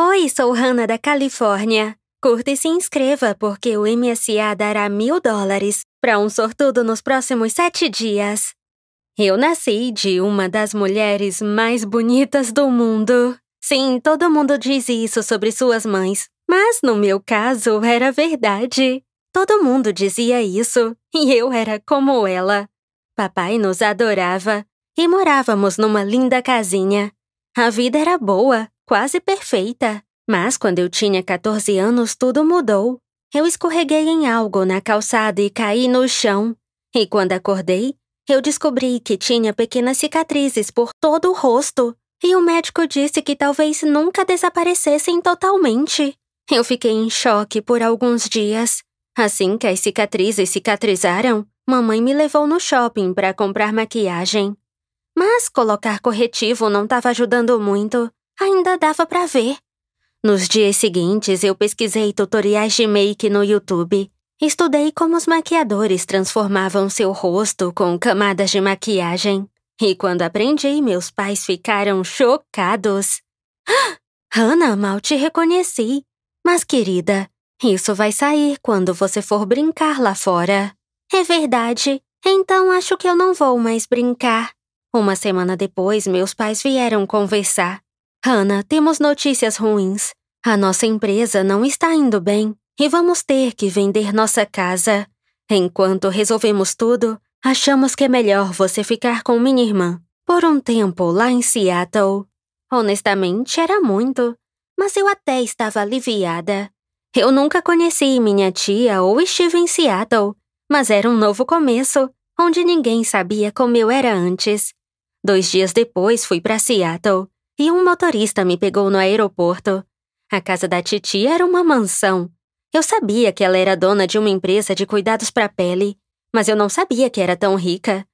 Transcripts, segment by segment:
Oi, sou Hannah da Califórnia. Curta e se inscreva, porque o MSA dará mil dólares para um sortudo nos próximos sete dias. Eu nasci de uma das mulheres mais bonitas do mundo. Sim, todo mundo diz isso sobre suas mães, mas no meu caso era verdade. Todo mundo dizia isso e eu era como ela. Papai nos adorava e morávamos numa linda casinha. A vida era boa, quase perfeita. Mas quando eu tinha 14 anos, tudo mudou. Eu escorreguei em algo na calçada e caí no chão. E quando acordei, eu descobri que tinha pequenas cicatrizes por todo o rosto. E o médico disse que talvez nunca desaparecessem totalmente. Eu fiquei em choque por alguns dias. Assim que as cicatrizes cicatrizaram, mamãe me levou no shopping para comprar maquiagem. Mas colocar corretivo não estava ajudando muito ainda dava para ver. Nos dias seguintes, eu pesquisei tutoriais de make no YouTube. Estudei como os maquiadores transformavam seu rosto com camadas de maquiagem. E quando aprendi, meus pais ficaram chocados. Ah, Hannah, mal te reconheci. Mas, querida, isso vai sair quando você for brincar lá fora. É verdade. Então acho que eu não vou mais brincar. Uma semana depois, meus pais vieram conversar. Hannah, temos notícias ruins. A nossa empresa não está indo bem e vamos ter que vender nossa casa. Enquanto resolvemos tudo, achamos que é melhor você ficar com minha irmã por um tempo lá em Seattle. Honestamente, era muito, mas eu até estava aliviada. Eu nunca conheci minha tia ou estive em Seattle, mas era um novo começo, onde ninguém sabia como eu era antes. Dois dias depois fui para Seattle e um motorista me pegou no aeroporto. A casa da Titi era uma mansão. Eu sabia que ela era dona de uma empresa de cuidados para pele, mas eu não sabia que era tão rica.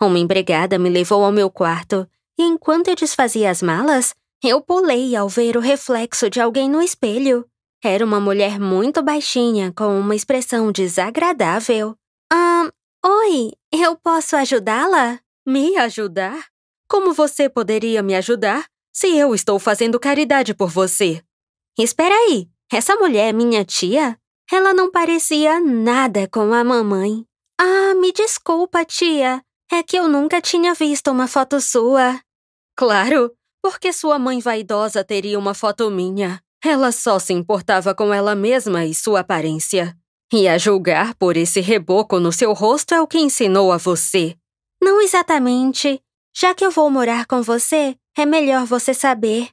Uma empregada me levou ao meu quarto e, enquanto eu desfazia as malas, eu pulei ao ver o reflexo de alguém no espelho. Era uma mulher muito baixinha, com uma expressão desagradável. Ah, oi, eu posso ajudá-la? Me ajudar? Como você poderia me ajudar? se eu estou fazendo caridade por você. Espera aí, essa mulher é minha tia? Ela não parecia nada com a mamãe. Ah, me desculpa, tia. É que eu nunca tinha visto uma foto sua. Claro, porque sua mãe vaidosa teria uma foto minha. Ela só se importava com ela mesma e sua aparência. E a julgar por esse reboco no seu rosto é o que ensinou a você. Não exatamente. Já que eu vou morar com você, é melhor você saber.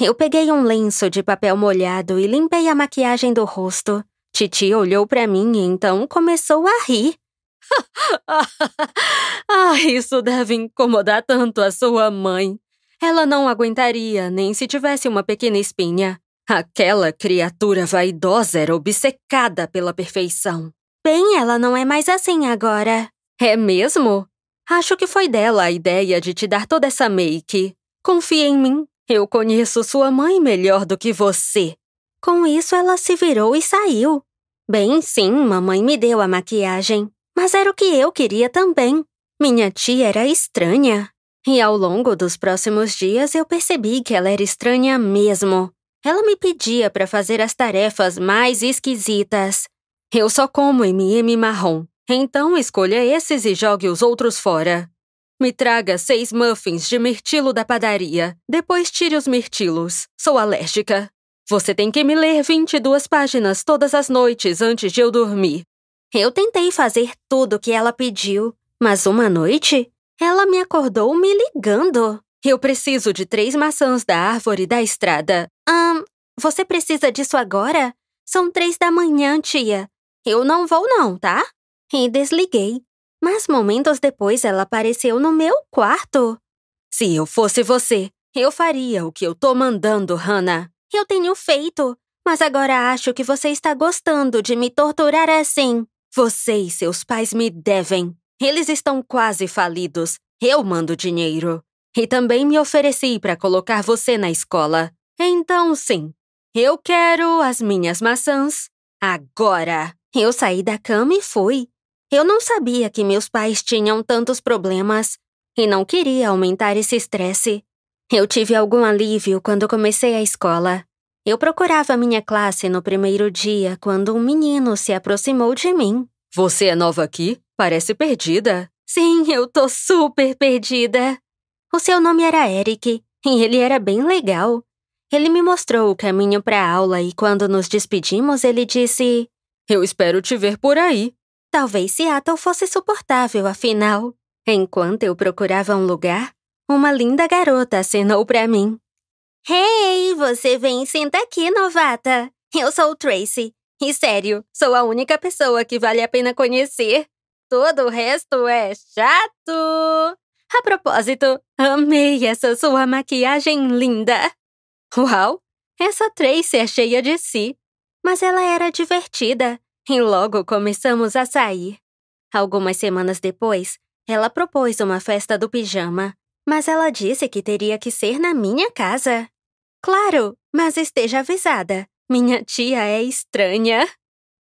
Eu peguei um lenço de papel molhado e limpei a maquiagem do rosto. Titi olhou para mim e então começou a rir. ah, isso deve incomodar tanto a sua mãe. Ela não aguentaria nem se tivesse uma pequena espinha. Aquela criatura vaidosa era obcecada pela perfeição. Bem, ela não é mais assim agora. É mesmo? Acho que foi dela a ideia de te dar toda essa make. Confia em mim, eu conheço sua mãe melhor do que você. Com isso, ela se virou e saiu. Bem, sim, mamãe me deu a maquiagem, mas era o que eu queria também. Minha tia era estranha. E ao longo dos próximos dias eu percebi que ela era estranha mesmo. Ela me pedia para fazer as tarefas mais esquisitas. Eu só como MM marrom, então escolha esses e jogue os outros fora. Me traga seis muffins de mirtilo da padaria. Depois tire os mirtilos. Sou alérgica. Você tem que me ler 22 páginas todas as noites antes de eu dormir. Eu tentei fazer tudo o que ela pediu, mas uma noite ela me acordou me ligando. Eu preciso de três maçãs da árvore da estrada. Hum, você precisa disso agora? São três da manhã, tia. Eu não vou, não, tá? E desliguei. Mas momentos depois ela apareceu no meu quarto. Se eu fosse você, eu faria o que eu tô mandando, Hannah. Eu tenho feito, mas agora acho que você está gostando de me torturar assim. Você e seus pais me devem. Eles estão quase falidos. Eu mando dinheiro. E também me ofereci para colocar você na escola. Então, sim, eu quero as minhas maçãs agora. Eu saí da cama e fui. Eu não sabia que meus pais tinham tantos problemas e não queria aumentar esse estresse. Eu tive algum alívio quando comecei a escola. Eu procurava minha classe no primeiro dia quando um menino se aproximou de mim. Você é nova aqui? Parece perdida. Sim, eu tô super perdida. O seu nome era Eric e ele era bem legal. Ele me mostrou o caminho para a aula e quando nos despedimos ele disse: Eu espero te ver por aí. Talvez Seattle fosse suportável, afinal. Enquanto eu procurava um lugar, uma linda garota acenou para mim. Hey, você vem senta aqui, novata. Eu sou Tracy. E sério, sou a única pessoa que vale a pena conhecer. Todo o resto é chato. A propósito, amei essa sua maquiagem linda. Uau, essa Tracy é cheia de si. Mas ela era divertida e logo começamos a sair. Algumas semanas depois, ela propôs uma festa do pijama, mas ela disse que teria que ser na minha casa. Claro, mas esteja avisada, minha tia é estranha.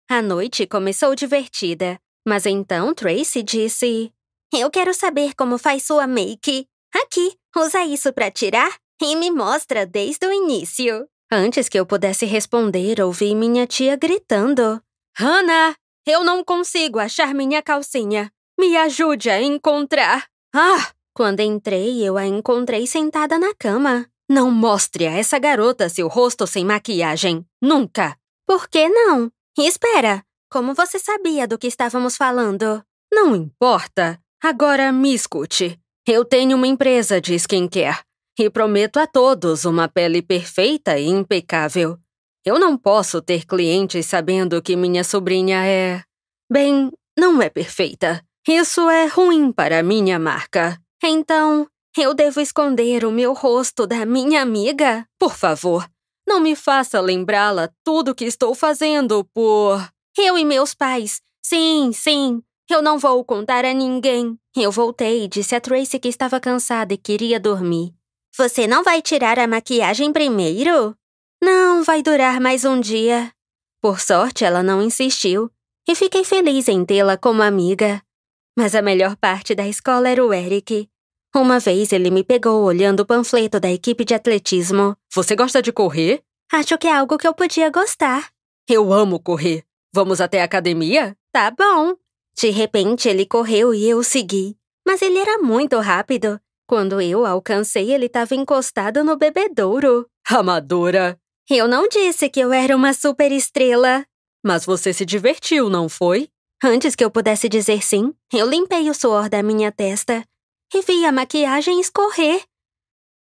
A noite começou divertida, mas então Tracy disse: Eu quero saber como faz sua make. Aqui, usa isso para tirar e me mostra desde o início. Antes que eu pudesse responder, ouvi minha tia gritando: Hannah, eu não consigo achar minha calcinha. Me ajude a encontrar. Ah! Quando entrei, eu a encontrei sentada na cama. Não mostre a essa garota seu rosto sem maquiagem. Nunca! Por que não? Espera! Como você sabia do que estávamos falando? Não importa. Agora me escute. Eu tenho uma empresa de skincare e prometo a todos uma pele perfeita e impecável. Eu não posso ter clientes sabendo que minha sobrinha é. Bem, não é perfeita. Isso é ruim para minha marca. Então, eu devo esconder o meu rosto da minha amiga? Por favor, não me faça lembrá-la tudo que estou fazendo por. Eu e meus pais. Sim, sim. Eu não vou contar a ninguém. Eu voltei e disse a Tracy que estava cansada e queria dormir. Você não vai tirar a maquiagem primeiro? Não, vai durar mais um dia. Por sorte, ela não insistiu, e fiquei feliz em tê-la como amiga. Mas a melhor parte da escola era o Eric. Uma vez ele me pegou olhando o panfleto da equipe de atletismo. Você gosta de correr? Acho que é algo que eu podia gostar. Eu amo correr. Vamos até a academia? Tá bom. De repente ele correu e eu segui. Mas ele era muito rápido. Quando eu alcancei, ele estava encostado no bebedouro. Amadora! Eu não disse que eu era uma super estrela, Mas você se divertiu, não foi? Antes que eu pudesse dizer sim, eu limpei o suor da minha testa e vi a maquiagem escorrer.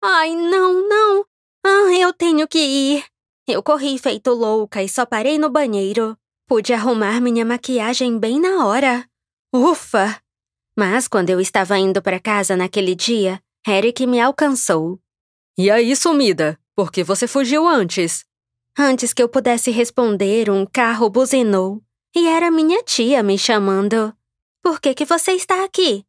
Ai, não, não! Ah, eu tenho que ir! Eu corri feito louca e só parei no banheiro. Pude arrumar minha maquiagem bem na hora. Ufa! Mas quando eu estava indo para casa naquele dia, Eric me alcançou. E aí, sumida? Porque você fugiu antes. Antes que eu pudesse responder, um carro buzinou. E era minha tia me chamando. Por que, que você está aqui?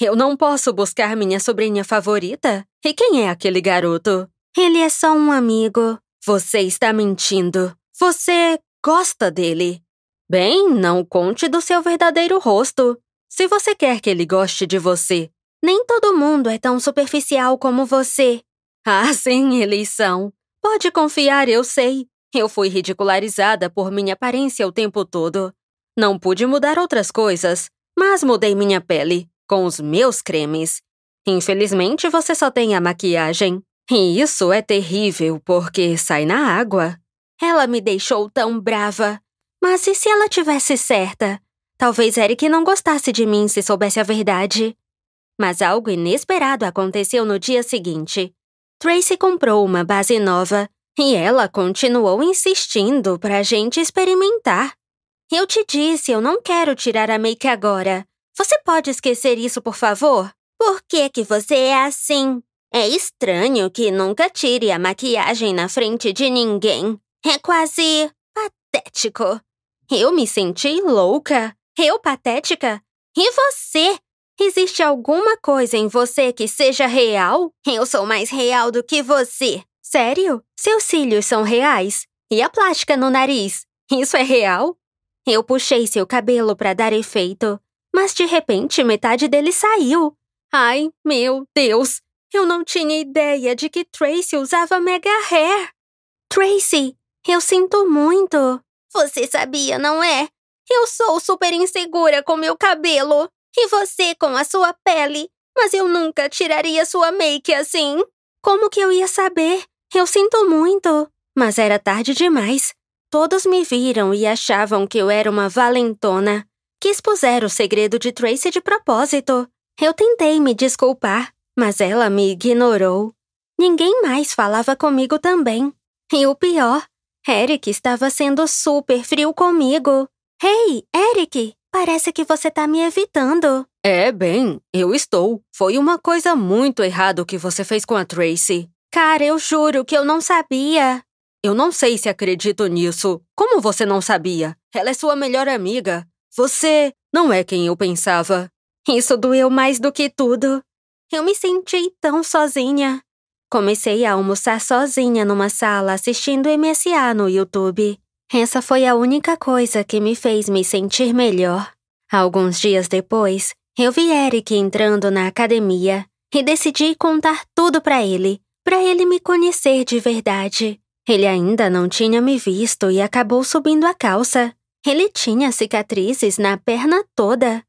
Eu não posso buscar minha sobrinha favorita? E quem é aquele garoto? Ele é só um amigo. Você está mentindo. Você gosta dele. Bem, não conte do seu verdadeiro rosto. Se você quer que ele goste de você, nem todo mundo é tão superficial como você. Ah, sim, eleição. Pode confiar, eu sei. Eu fui ridicularizada por minha aparência o tempo todo. Não pude mudar outras coisas, mas mudei minha pele, com os meus cremes. Infelizmente, você só tem a maquiagem. E isso é terrível, porque sai na água. Ela me deixou tão brava. Mas e se ela tivesse certa? Talvez Eric não gostasse de mim se soubesse a verdade. Mas algo inesperado aconteceu no dia seguinte. Tracy comprou uma base nova e ela continuou insistindo pra gente experimentar. Eu te disse, eu não quero tirar a make agora. Você pode esquecer isso, por favor? Por que que você é assim? É estranho que nunca tire a maquiagem na frente de ninguém. É quase patético. Eu me senti louca. Eu patética? E você? Existe alguma coisa em você que seja real? Eu sou mais real do que você. Sério? Seus cílios são reais? E a plástica no nariz? Isso é real? Eu puxei seu cabelo para dar efeito, mas de repente metade dele saiu. Ai, meu Deus! Eu não tinha ideia de que Tracy usava mega hair. Tracy, eu sinto muito. Você sabia, não é? Eu sou super insegura com meu cabelo. E você com a sua pele? Mas eu nunca tiraria sua make assim. Como que eu ia saber? Eu sinto muito. Mas era tarde demais. Todos me viram e achavam que eu era uma valentona. Que expusera o segredo de Tracy de propósito. Eu tentei me desculpar, mas ela me ignorou. Ninguém mais falava comigo também. E o pior, Eric estava sendo super frio comigo. Ei, hey, Eric, Parece que você tá me evitando. É, bem, eu estou. Foi uma coisa muito errada o que você fez com a Tracy. Cara, eu juro que eu não sabia. Eu não sei se acredito nisso. Como você não sabia? Ela é sua melhor amiga. Você não é quem eu pensava. Isso doeu mais do que tudo. Eu me senti tão sozinha. Comecei a almoçar sozinha numa sala assistindo MSA no YouTube. Essa foi a única coisa que me fez me sentir melhor. Alguns dias depois, eu vi Eric entrando na academia e decidi contar tudo para ele, para ele me conhecer de verdade. Ele ainda não tinha me visto e acabou subindo a calça. Ele tinha cicatrizes na perna toda.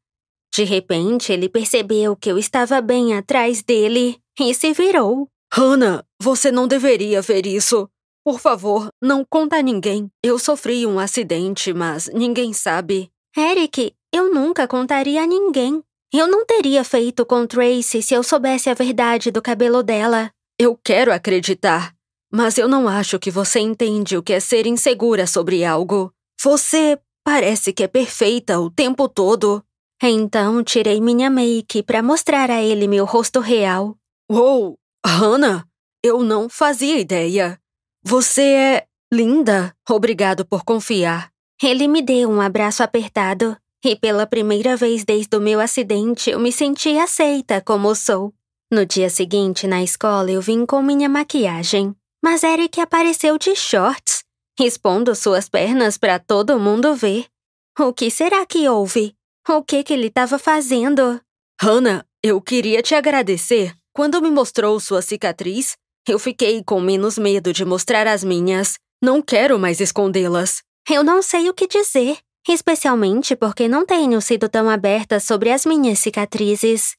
De repente, ele percebeu que eu estava bem atrás dele e se virou. Hannah, você não deveria ver isso. Por favor, não conta a ninguém. Eu sofri um acidente, mas ninguém sabe. Eric, eu nunca contaria a ninguém. Eu não teria feito com Tracy se eu soubesse a verdade do cabelo dela. Eu quero acreditar, mas eu não acho que você entende o que é ser insegura sobre algo. Você parece que é perfeita o tempo todo. Então tirei minha make para mostrar a ele meu rosto real. Uou, Hannah, eu não fazia ideia. Você é linda. Obrigado por confiar. Ele me deu um abraço apertado. E pela primeira vez desde o meu acidente, eu me senti aceita como sou. No dia seguinte, na escola, eu vim com minha maquiagem. Mas Eric apareceu de shorts, expondo suas pernas para todo mundo ver. O que será que houve? O que, que ele estava fazendo? Hannah, eu queria te agradecer. Quando me mostrou sua cicatriz, eu fiquei com menos medo de mostrar as minhas. Não quero mais escondê-las. Eu não sei o que dizer, especialmente porque não tenho sido tão aberta sobre as minhas cicatrizes.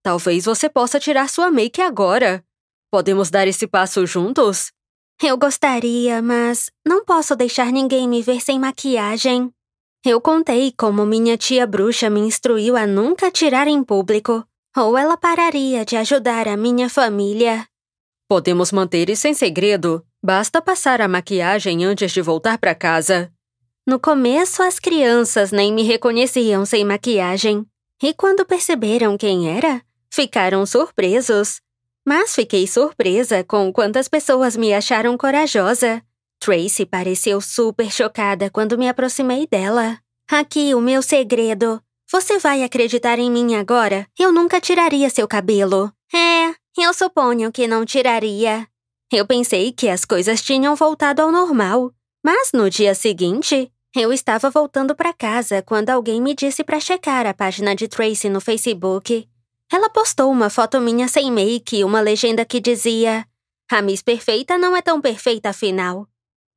Talvez você possa tirar sua make agora. Podemos dar esse passo juntos? Eu gostaria, mas não posso deixar ninguém me ver sem maquiagem. Eu contei como minha tia bruxa me instruiu a nunca tirar em público, ou ela pararia de ajudar a minha família. Podemos manter isso em segredo. Basta passar a maquiagem antes de voltar para casa. No começo, as crianças nem me reconheciam sem maquiagem. E quando perceberam quem era, ficaram surpresos. Mas fiquei surpresa com quantas pessoas me acharam corajosa. Tracy pareceu super chocada quando me aproximei dela. Aqui o meu segredo. Você vai acreditar em mim agora? Eu nunca tiraria seu cabelo. É, eu suponho que não tiraria. Eu pensei que as coisas tinham voltado ao normal, mas no dia seguinte, eu estava voltando para casa quando alguém me disse para checar a página de Tracy no Facebook. Ela postou uma foto minha sem make e uma legenda que dizia: A Miss Perfeita não é tão perfeita afinal.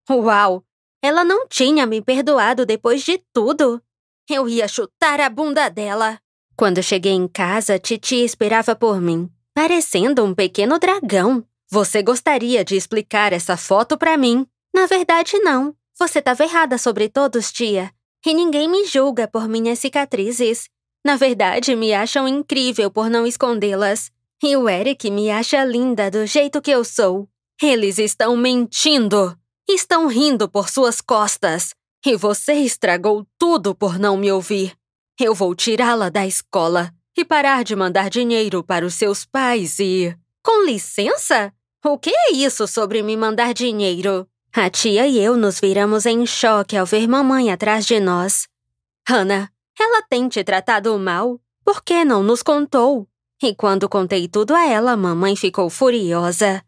Uau! Ela não tinha me perdoado depois de tudo. Eu ia chutar a bunda dela. Quando cheguei em casa, Titi esperava por mim. Parecendo um pequeno dragão. Você gostaria de explicar essa foto para mim? Na verdade, não. Você estava errada sobre todos, tia. E ninguém me julga por minhas cicatrizes. Na verdade, me acham incrível por não escondê-las. E o Eric me acha linda do jeito que eu sou. Eles estão mentindo. Estão rindo por suas costas. E você estragou tudo por não me ouvir. Eu vou tirá-la da escola e parar de mandar dinheiro para os seus pais e. Com licença? O que é isso sobre me mandar dinheiro? A tia e eu nos viramos em choque ao ver mamãe atrás de nós. Hannah, ela tem te tratado mal? Por que não nos contou? E quando contei tudo a ela, mamãe ficou furiosa.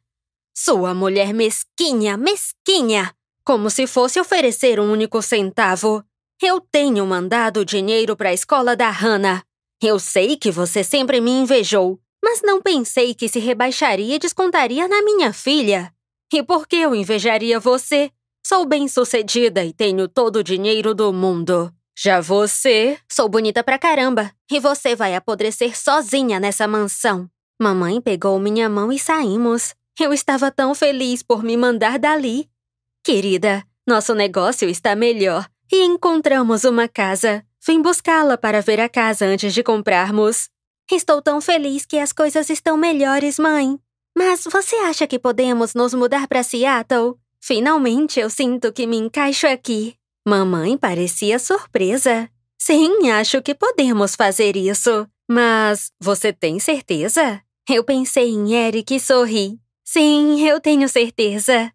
Sua mulher mesquinha, mesquinha! Como se fosse oferecer um único centavo. Eu tenho mandado dinheiro para a escola da Hannah. Eu sei que você sempre me invejou, mas não pensei que se rebaixaria e descontaria na minha filha. E por que eu invejaria você? Sou bem-sucedida e tenho todo o dinheiro do mundo. Já você. Sou bonita pra caramba, e você vai apodrecer sozinha nessa mansão. Mamãe pegou minha mão e saímos. Eu estava tão feliz por me mandar dali. Querida, nosso negócio está melhor e encontramos uma casa. Vim buscá-la para ver a casa antes de comprarmos. Estou tão feliz que as coisas estão melhores, mãe. Mas você acha que podemos nos mudar para Seattle? Finalmente eu sinto que me encaixo aqui. Mamãe parecia surpresa. Sim, acho que podemos fazer isso. Mas você tem certeza? Eu pensei em Eric e sorri. Sim, eu tenho certeza.